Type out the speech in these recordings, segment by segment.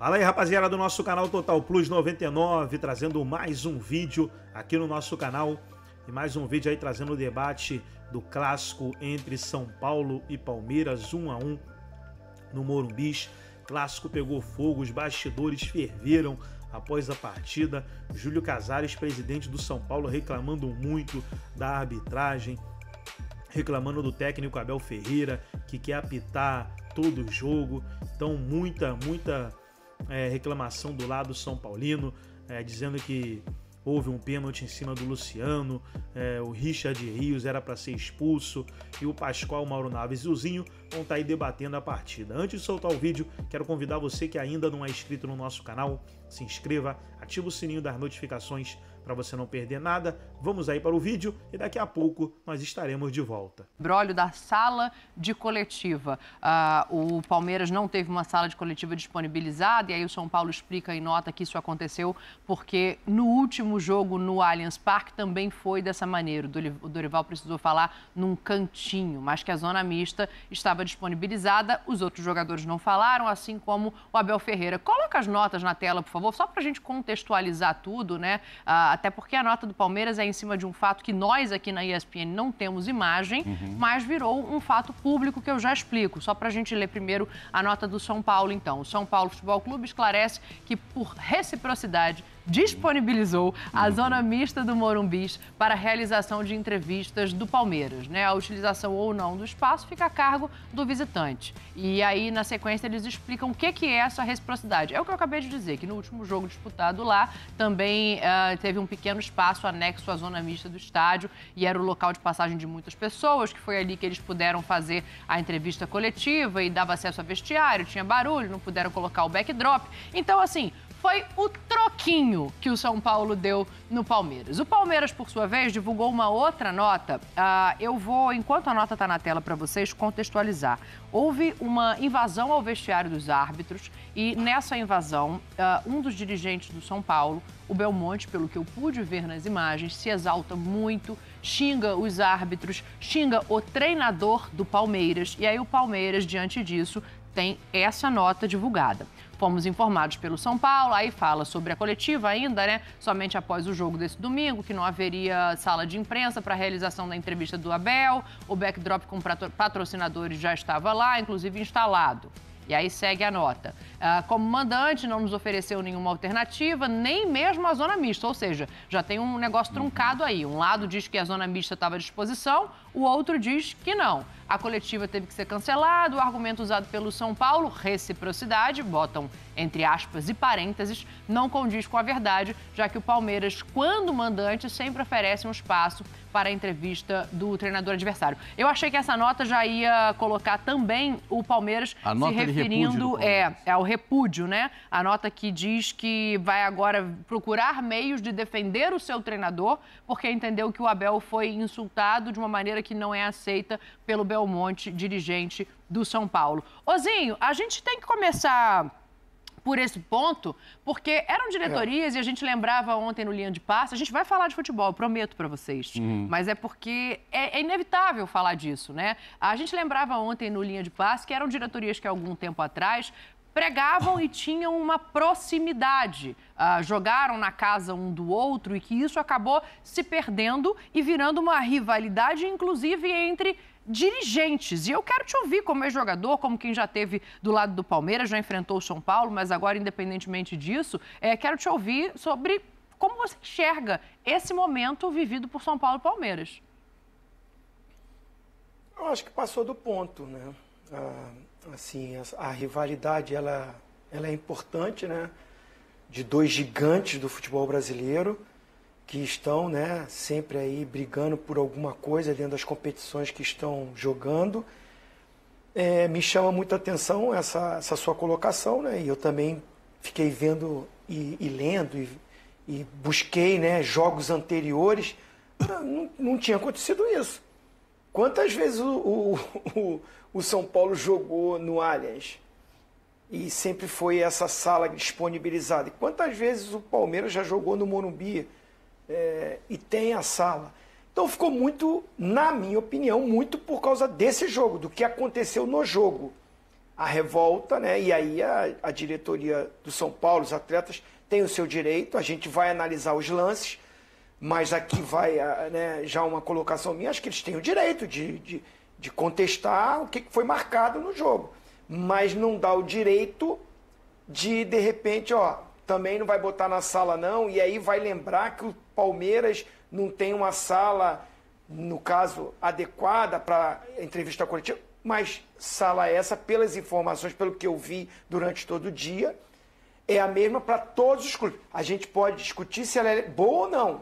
Fala aí rapaziada do nosso canal Total Plus 99, trazendo mais um vídeo aqui no nosso canal e mais um vídeo aí trazendo o debate do clássico entre São Paulo e Palmeiras, 1 um a 1 um, no Morumbis. Clássico pegou fogo, os bastidores ferveram após a partida. Júlio Casares, presidente do São Paulo, reclamando muito da arbitragem, reclamando do técnico Abel Ferreira, que quer apitar todo o jogo. Então, muita, muita é, reclamação do lado São Paulino, é, dizendo que houve um pênalti em cima do Luciano, é, o Richard Rios era para ser expulso e o Pascoal, Mauro Naves e o Zinho vão estar tá aí debatendo a partida. Antes de soltar o vídeo, quero convidar você que ainda não é inscrito no nosso canal, se inscreva, ative o sininho das notificações para você não perder nada, vamos aí para o vídeo e daqui a pouco nós estaremos de volta. Brolho da sala de coletiva. Uh, o Palmeiras não teve uma sala de coletiva disponibilizada e aí o São Paulo explica em nota que isso aconteceu porque no último jogo no Allianz Parque também foi dessa maneira. O Dorival precisou falar num cantinho, mas que a zona mista estava disponibilizada, os outros jogadores não falaram, assim como o Abel Ferreira. Coloca as notas na tela, por favor, só para a gente contextualizar tudo, né? Uh, até porque a nota do Palmeiras é em cima de um fato que nós aqui na ESPN não temos imagem, uhum. mas virou um fato público que eu já explico. Só para a gente ler primeiro a nota do São Paulo, então. O São Paulo Futebol Clube esclarece que, por reciprocidade, disponibilizou a zona mista do Morumbis para a realização de entrevistas do Palmeiras. Né? A utilização ou não do espaço fica a cargo do visitante. E aí, na sequência, eles explicam o que é essa reciprocidade. É o que eu acabei de dizer, que no último jogo disputado lá, também uh, teve um pequeno espaço anexo à zona mista do estádio e era o local de passagem de muitas pessoas, que foi ali que eles puderam fazer a entrevista coletiva e dava acesso a vestiário, tinha barulho, não puderam colocar o backdrop. Então, assim, foi o troquinho que o São Paulo deu no Palmeiras. O Palmeiras, por sua vez, divulgou uma outra nota. Ah, eu vou, enquanto a nota está na tela para vocês, contextualizar. Houve uma invasão ao vestiário dos árbitros e nessa invasão, ah, um dos dirigentes do São Paulo, o Belmonte, pelo que eu pude ver nas imagens, se exalta muito, xinga os árbitros, xinga o treinador do Palmeiras. E aí o Palmeiras, diante disso, tem essa nota divulgada fomos informados pelo São Paulo. Aí fala sobre a coletiva ainda, né? Somente após o jogo desse domingo, que não haveria sala de imprensa para a realização da entrevista do Abel. O backdrop com patrocinadores já estava lá, inclusive instalado. E aí segue a nota. Ah, como mandante, não nos ofereceu nenhuma alternativa, nem mesmo a zona mista. Ou seja, já tem um negócio truncado aí. Um lado diz que a zona mista estava à disposição, o outro diz que não. A coletiva teve que ser cancelada. O argumento usado pelo São Paulo, reciprocidade, botam entre aspas e parênteses, não condiz com a verdade, já que o Palmeiras, quando mandante, sempre oferece um espaço para a entrevista do treinador adversário. Eu achei que essa nota já ia colocar também o Palmeiras a se é referindo é, ao é repúdio, né? A nota que diz que vai agora procurar meios de defender o seu treinador, porque entendeu que o Abel foi insultado de uma maneira que não é aceita pelo Bel monte dirigente do São Paulo. Ozinho, a gente tem que começar por esse ponto, porque eram diretorias é. e a gente lembrava ontem no Linha de Passa a gente vai falar de futebol, prometo para vocês, uhum. mas é porque é, é, inevitável falar disso, né? A gente lembrava ontem no Linha de Passa que eram diretorias que algum tempo atrás pregavam e tinham uma proximidade, ah, jogaram na casa um do outro e que isso acabou se perdendo e virando uma rivalidade, inclusive entre dirigentes. E eu quero te ouvir como ex-jogador, como quem já teve do lado do Palmeiras, já enfrentou o São Paulo, mas agora, independentemente disso, é, quero te ouvir sobre como você enxerga esse momento vivido por São Paulo e Palmeiras. Eu acho que passou do ponto, né? Ah, assim, a, a rivalidade, ela, ela é importante, né? De dois gigantes do futebol brasileiro que estão né, sempre aí brigando por alguma coisa dentro das competições que estão jogando. É, me chama muita atenção essa, essa sua colocação, né? E eu também fiquei vendo e, e lendo e, e, busquei né, jogos anteriores. Ah, não, não tinha acontecido isso. Quantas vezes o, o, o, o São Paulo jogou no Allianz? E sempre foi essa sala disponibilizada. quantas vezes o Palmeiras já jogou no Morumbi? é, e tem a sala. Então ficou muito, na minha opinião, muito por causa desse jogo, do que aconteceu no jogo. A revolta, né? E aí a, a diretoria do São Paulo, os atletas, tem o seu direito, a gente vai analisar os lances, mas aqui vai né, já uma colocação minha, acho que eles têm o direito de, de, de contestar o que foi marcado no jogo. Mas não dá o direito de, de repente, ó, também não vai botar na sala não, e aí vai lembrar que o Palmeiras não tem uma sala, no caso, adequada para entrevista coletiva, mas sala essa, pelas informações, pelo que eu vi durante todo o dia, é a mesma para todos os clubes. A gente pode discutir se ela é boa ou não.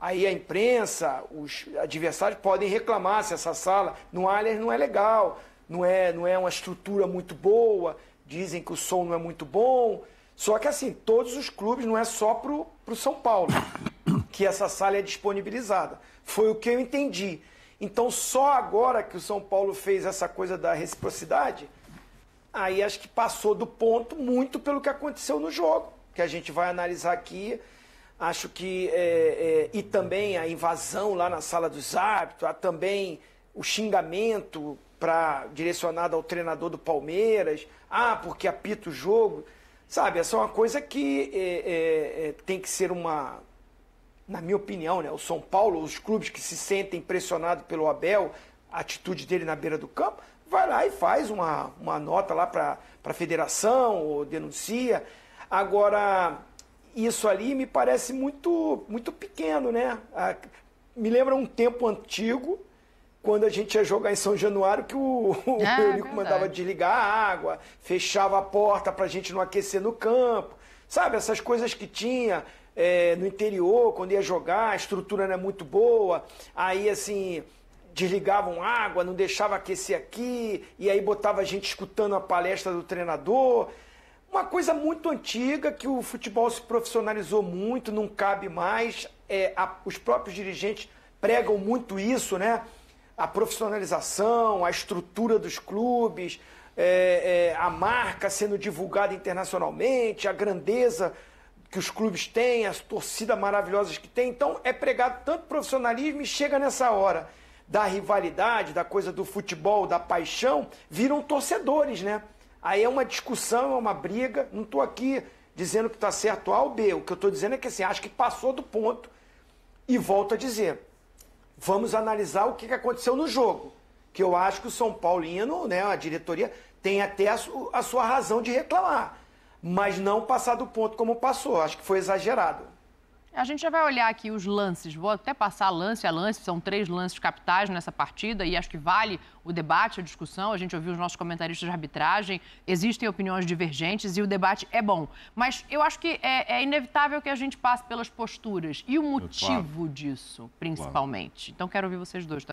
Aí a imprensa, os adversários podem reclamar se essa sala no Allianz não é legal, não é, não é uma estrutura muito boa, dizem que o som não é muito bom. Só que assim, todos os clubes não é só pro, o São Paulo que essa sala é disponibilizada. Foi o que eu entendi. Então, só agora que o São Paulo fez essa coisa da reciprocidade, aí acho que passou do ponto muito pelo que aconteceu no jogo, que a gente vai analisar aqui. Acho que. É, é, e também a invasão lá na sala dos árbitros, há também o xingamento para direcionado ao treinador do Palmeiras. Ah, porque apita o jogo. Sabe, essa é uma coisa que é, é, é tem que ser uma na minha opinião, né, o São Paulo, os clubes que se sentem pressionados pelo Abel, a atitude dele na beira do campo, vai lá e faz uma, uma nota lá para a federação ou denuncia. Agora, isso ali me parece muito, muito pequeno, né? A, me lembra um tempo antigo, quando a gente ia jogar em São Januário, que o, o ah, é Eurico é mandava desligar a água, fechava a porta para a gente não aquecer no campo. Sabe, essas coisas que tinha, é, no interior, quando ia jogar, a estrutura não é muito boa, aí assim desligavam água, não deixava aquecer aqui, e aí botava a gente escutando a palestra do treinador. Uma coisa muito antiga que o futebol se profissionalizou muito, não cabe mais. É, a, os próprios dirigentes pregam muito isso, né? A profissionalização, a estrutura dos clubes, é, é, a marca sendo divulgada internacionalmente, a grandeza que os clubes têm, as torcidas maravilhosas que tem. Então é pregado tanto profissionalismo e chega nessa hora da rivalidade, da coisa do futebol, da paixão, viram torcedores, né? Aí é uma discussão, é uma briga. Não estou aqui dizendo que está certo A ou B. O que eu estou dizendo é que assim, acho que passou do ponto. E volto a dizer, vamos analisar o que aconteceu no jogo. Que eu acho que o São Paulino, né, a diretoria, tem até a, a sua razão de reclamar mas não passar do ponto como passou. Acho que foi exagerado. A gente já vai olhar aqui os lances. Vou até passar lance a lance, são três lances capitais nessa partida e acho que vale o debate, a discussão. A gente ouviu os nossos comentaristas de arbitragem, existem opiniões divergentes e o debate é bom. Mas eu acho que é, é inevitável que a gente passe pelas posturas e o motivo claro. disso, principalmente. Claro. Então quero ouvir vocês dois. Tá?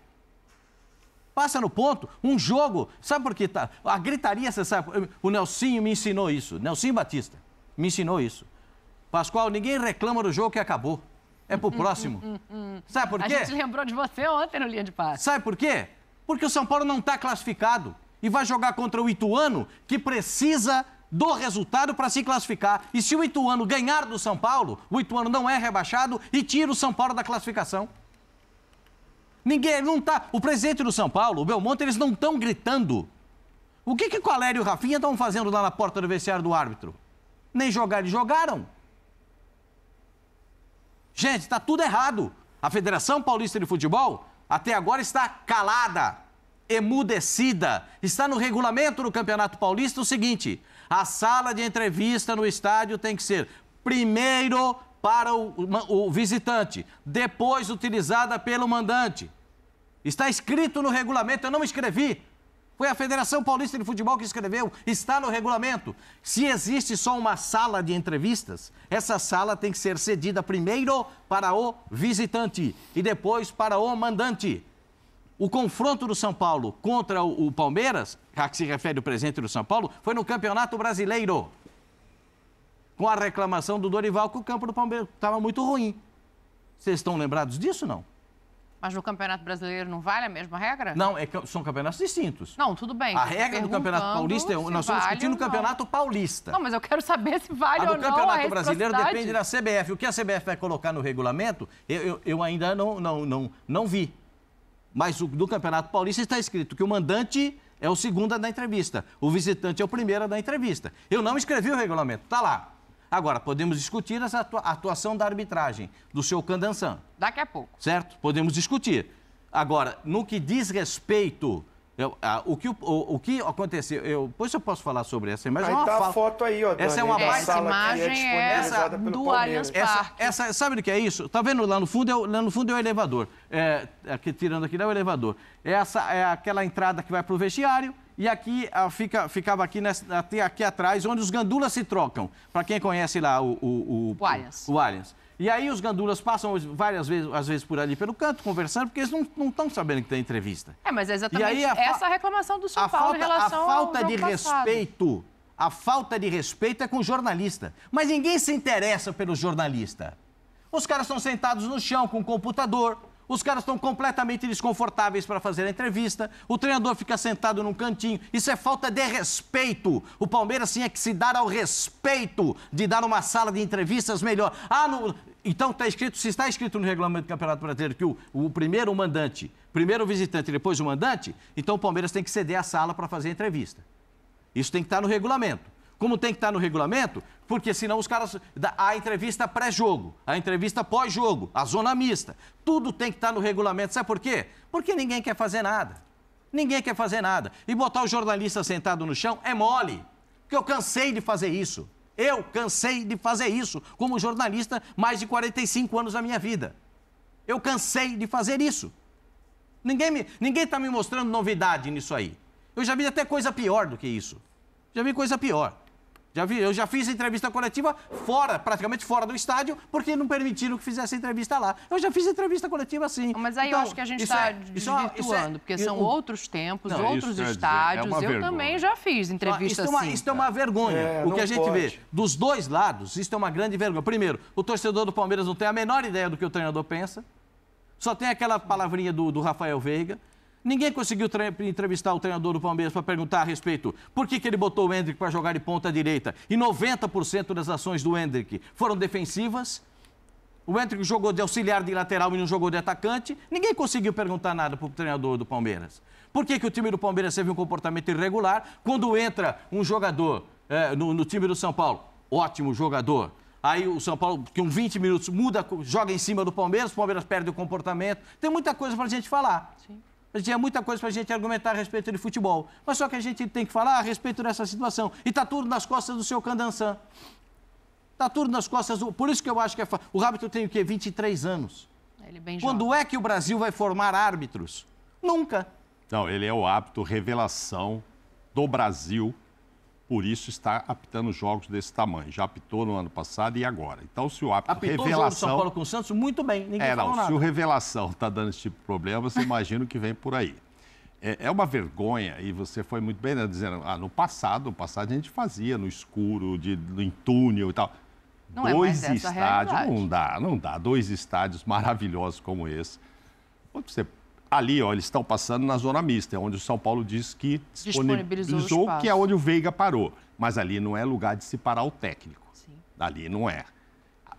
passa no ponto. Um jogo, sabe por que tá? A gritaria, você sabe, o Nelsinho me ensinou isso, Nelsinho Batista me ensinou isso. Pascoal, ninguém reclama do jogo que acabou. É pro próximo. Hum, hum, hum, sabe por quê? A gente lembrou de você ontem no linha de passe. Sabe por quê? Porque o São Paulo não está classificado e vai jogar contra o Ituano, que precisa do resultado para se classificar. E se o Ituano ganhar do São Paulo, o Ituano não é rebaixado e tira o São Paulo da classificação. Ninguém não tá. O presidente do São Paulo, o Belmonte, eles não estão gritando. O que que Colério e o Rafinha estão fazendo lá na porta do vestiário do árbitro? Nem jogar, eles jogaram. Gente, está tudo errado. A Federação Paulista de Futebol até agora está calada, emudecida. Está no regulamento do Campeonato Paulista o seguinte: a sala de entrevista no estádio tem que ser primeiro para o, o visitante, depois utilizada pelo mandante. Está escrito no regulamento, eu não escrevi. Foi a Federação Paulista de Futebol que escreveu, está no regulamento. Se existe só uma sala de entrevistas, essa sala tem que ser cedida primeiro para o visitante e depois para o mandante. O confronto do São Paulo contra o Palmeiras, a que se refere o presente do São Paulo, foi no Campeonato Brasileiro. Com a reclamação do Dorival que o campo do Palmeiras estava muito ruim. Vocês estão lembrados disso não? Mas no Campeonato Brasileiro não vale a mesma regra? Não, é, são campeonatos distintos. Não, tudo bem. A regra do Campeonato Paulista é. Nós estamos vale discutindo o Campeonato Paulista. Não, mas eu quero saber se vale a ou não. O Campeonato Brasileiro depende da CBF. O que a CBF vai colocar no regulamento, eu, eu, eu ainda não, não, não, não vi. Mas o, do Campeonato Paulista está escrito que o mandante é o segundo da entrevista, o visitante é o primeiro da entrevista. Eu não escrevi o regulamento, está lá. Agora, podemos discutir essa atuação da arbitragem, do seu Candançan. Daqui a pouco. Certo? Podemos discutir. Agora, no que diz respeito. Eu, a, o, que, o, o, que aconteceu? Eu, depois eu posso falar sobre essa imagem. Aí é a foto aí, ó. Dani, essa é uma é essa imagem é essa, do Allianz Parque. Essa, essa, sabe o que é isso? Tá vendo lá no fundo? É o, lá no fundo é o elevador. É, aqui, tirando aqui, é o elevador. É essa é aquela entrada que vai para o vestiário. E aqui ah, fica, ficava aqui, nessa, aqui atrás, onde os gandulas se trocam. Para quem conhece lá o, o, o, o, Allianz. o Allianz. E aí os gandulas passam várias vezes, às vezes por ali pelo canto, conversando, porque eles não estão sabendo que tem entrevista. É, mas é exatamente aí, a essa a reclamação do São a Paulo falta, em relação A falta de respeito, a falta de respeito é com o jornalista. Mas ninguém se interessa pelo jornalista. Os caras estão sentados no chão com o computador, os caras estão completamente desconfortáveis para fazer a entrevista, o treinador fica sentado num cantinho. Isso é falta de respeito. O Palmeiras tinha que se dar ao respeito de dar uma sala de entrevistas melhor. Ah, no... Então está escrito, se está escrito no regulamento do Campeonato Brasileiro que o, o primeiro mandante, primeiro o visitante e depois o mandante, então o Palmeiras tem que ceder a sala para fazer a entrevista. Isso tem que estar tá no regulamento como tem que estar tá no regulamento, porque senão os caras. A entrevista pré-jogo, a entrevista pós-jogo, a zona mista. Tudo tem que estar tá no regulamento. Sabe por quê? Porque ninguém quer fazer nada. Ninguém quer fazer nada. E botar o jornalista sentado no chão é mole. Porque eu cansei de fazer isso. Eu cansei de fazer isso como jornalista mais de 45 anos da minha vida. Eu cansei de fazer isso. Ninguém me, ninguém está me mostrando novidade nisso aí. Eu já vi até coisa pior do que isso. Já vi coisa pior. Já vi, eu já fiz entrevista coletiva fora, praticamente fora do estádio, porque não permitiram que fizesse entrevista lá. Eu já fiz entrevista coletiva assim. Mas aí então, eu acho que a gente está é, é, desvirtuando, é, porque são eu, outros tempos, não, outros é é estádios. É eu vergonha. também já fiz ah, entrevista isso É uma, assim. isso é uma vergonha. o que a gente pode. vê dos dois lados, isso é uma grande vergonha. Primeiro, o torcedor do Palmeiras não tem a menor ideia do que o treinador pensa. Só tem aquela palavrinha do, do Rafael Veiga. Ninguém conseguiu entrevistar o treinador do Palmeiras para perguntar a respeito por que, que ele botou o Hendrick para jogar de ponta direita. E 90% das ações do Hendrick foram defensivas. O Hendrick jogou de auxiliar de lateral e não jogou de atacante. Ninguém conseguiu perguntar nada para o treinador do Palmeiras. Por que, que o time do Palmeiras teve um comportamento irregular quando entra um jogador é, no, no time do São Paulo? Ótimo jogador. Aí o São Paulo, que um 20 minutos, muda, joga em cima do Palmeiras, o Palmeiras perde o comportamento. Tem muita coisa para a gente falar. Sim tinha muita coisa para a gente argumentar a respeito de futebol. Mas só que a gente tem que falar a respeito dessa situação. E está tudo nas costas do seu Candançan. Está tudo nas costas do. Por isso que eu acho que é. Fa... O árbitro tem o quê? 23 anos. Ele é bem Quando é que o Brasil vai formar árbitros? Nunca. Não, ele é o árbitro revelação do Brasil por isso está apitando jogos desse tamanho. Já apitou no ano passado e agora. Então, se o apito apitou revelação... São Paulo com o Santos, muito bem, ninguém é, não, nada. Se o revelação está dando esse tipo de problema, você imagina o que vem por aí. É, é, uma vergonha, e você foi muito bem, né, dizendo, ah, no passado, no passado a gente fazia no escuro, de, no, em túnel e tal. Não é Dois é estádios, não dá, não dá. Dois estádios maravilhosos como esse. Onde você ali, ó, eles estão passando na zona mista, é onde o São Paulo diz que disponibilizou, que é onde o Veiga parou. Mas ali não é lugar de se parar o técnico. Sim. Ali não é.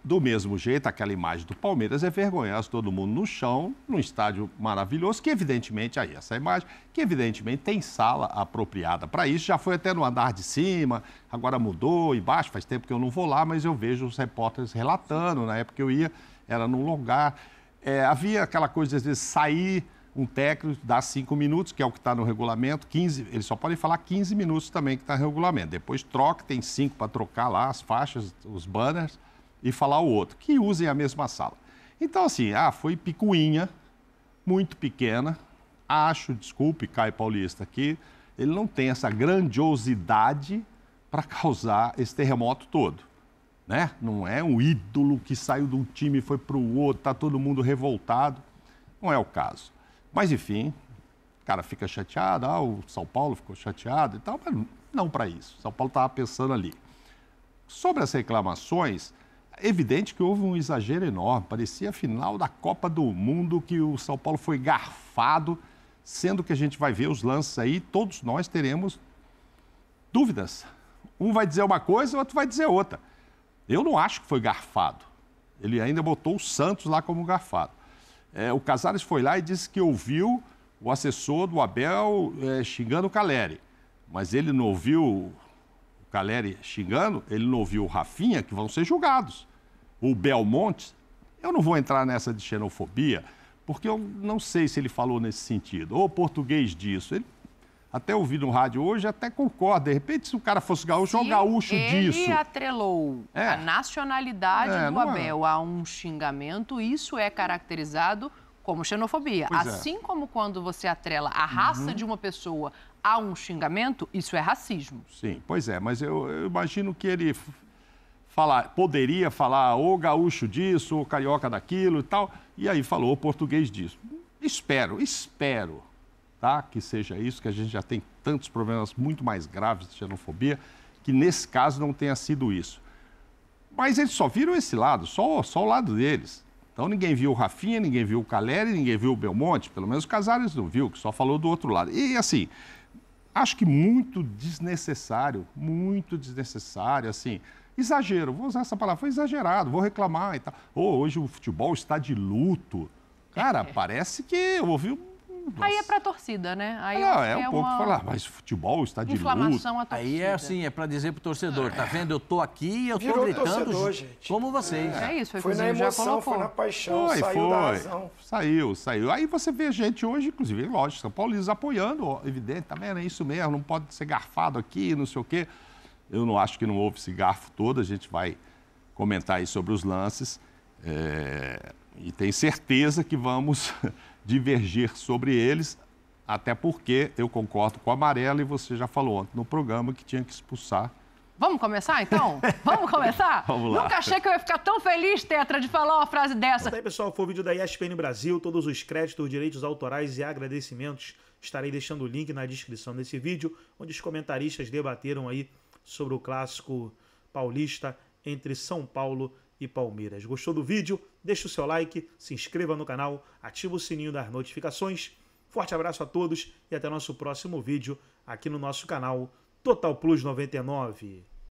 Do mesmo jeito, aquela imagem do Palmeiras é vergonhosa, todo mundo no chão, num estádio maravilhoso, que evidentemente, aí essa imagem, que evidentemente tem sala apropriada para isso, já foi até no andar de cima, agora mudou, embaixo, faz tempo que eu não vou lá, mas eu vejo os repórteres relatando, na época que eu ia, era num lugar. É, havia aquela coisa de, às vezes, sair um técnico dá cinco minutos, que é o que está no regulamento, 15, eles só podem falar 15 minutos também, que está no regulamento. Depois troca, tem cinco para trocar lá as faixas, os banners, e falar o outro, que usem a mesma sala. Então, assim, ah, foi picuinha, muito pequena. Acho, desculpe, Caio Paulista, que ele não tem essa grandiosidade para causar esse terremoto todo. Né? Não é um ídolo que saiu de um time e foi para o outro, está todo mundo revoltado. Não é o caso. Mas, enfim, o cara fica chateado, ah, o São Paulo ficou chateado e tal, mas não para isso. São Paulo estava pensando ali. Sobre as reclamações, é evidente que houve um exagero enorme. Parecia a final da Copa do Mundo que o São Paulo foi garfado, sendo que a gente vai ver os lances aí, todos nós teremos dúvidas. Um vai dizer uma coisa, o outro vai dizer outra. Eu não acho que foi garfado. Ele ainda botou o Santos lá como garfado. É, o Casares foi lá e disse que ouviu o assessor do Abel é, xingando o Caleri. Mas ele não ouviu o Caleri xingando, ele não ouviu o Rafinha, que vão ser julgados. O Belmonte, eu não vou entrar nessa de xenofobia, porque eu não sei se ele falou nesse sentido. Ou português disso. Ele até ouvi no rádio hoje, até concordo. De repente, se o cara fosse gaúcho, é gaúcho ele disso. Ele atrelou é. a nacionalidade é, do é. Abel é. a um xingamento, isso é caracterizado como xenofobia. Pois é. assim como quando você atrela a raça uhum. de uma pessoa a um xingamento, isso é racismo. Sim, pois é, mas eu, eu imagino que ele falar, poderia falar ou gaúcho disso, ou carioca daquilo e tal, e aí falou português disso. Espero, espero Tá? que seja isso, que a gente já tem tantos problemas muito mais graves de xenofobia, que nesse caso não tenha sido isso. Mas eles só viram esse lado, só, só o lado deles. Então ninguém viu o Rafinha, ninguém viu o Caleri, ninguém viu o Belmonte, pelo menos o Casares não viu, que só falou do outro lado. E assim, acho que muito desnecessário, muito desnecessário, assim, exagero, vou usar essa palavra, foi exagerado, vou reclamar e tal. Oh, hoje o futebol está de luto. Cara, parece que eu ouvi nossa. Aí é para torcida, né? Aí é, é um é pouco uma... falar, mas futebol está de Inflamação luto. Aí é assim, é para dizer pro torcedor, tá vendo? Eu tô aqui e eu Virou tô gritando torcedor, gente. como vocês. É, é isso, foi, foi na emoção, foi na paixão, foi, saiu foi. da razão. Saiu, saiu. Aí você vê gente hoje, inclusive, lógico, São Paulo apoiando, ó, evidente, também tá É isso mesmo, não pode ser garfado aqui, não sei o quê. Eu não acho que não houve esse garfo todo, a gente vai comentar aí sobre os lances. É... E tenho certeza que vamos divergir sobre eles, até porque eu concordo com a Amarela e você já falou ontem no programa que tinha que expulsar Vamos começar, então? Vamos começar? Vamos lá. Nunca achei que eu ia ficar tão feliz, Tetra, de falar uma frase dessa. aí, pessoal, foi o vídeo da ESPN Brasil. Todos os créditos, direitos autorais e agradecimentos estarei deixando o link na descrição desse vídeo, onde os comentaristas debateram aí sobre o clássico paulista entre São Paulo e Palmeiras. Gostou do vídeo? deixe o seu like, se inscreva no canal, ative o sininho das notificações. Forte abraço a todos e até nosso próximo vídeo aqui no nosso canal Total Plus 99.